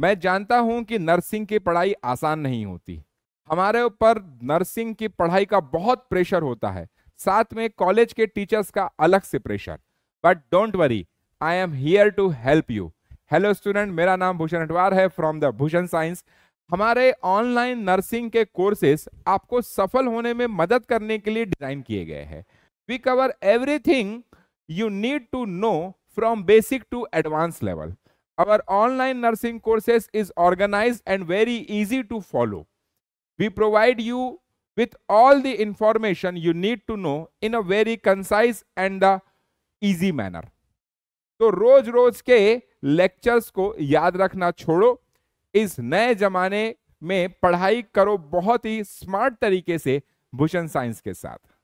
मैं जानता हूं कि नर्सिंग की पढ़ाई आसान नहीं होती हमारे ऊपर नर्सिंग की पढ़ाई का बहुत प्रेशर होता है साथ में कॉलेज के टीचर्स का अलग से pressure but don't worry I am here to help you hello student मेरा नाम भूषण अटवार है फ्रॉम द भूषण साइंस हमारे ऑनलाइन नर्सिंग के कोर्सेस आपको सफल होने में मदद करने के लिए डिजाइन किए गए हैं we cover everything you need to know from basic to advance level Our online nursing courses is organized and very easy to follow. We provide you with all the information you need to know in a very concise and a easy manner. तो रोज रोज के lectures को याद रखना छोड़ो इस नए जमाने में पढ़ाई करो बहुत ही स्मार्ट तरीके से भूषण साइंस के साथ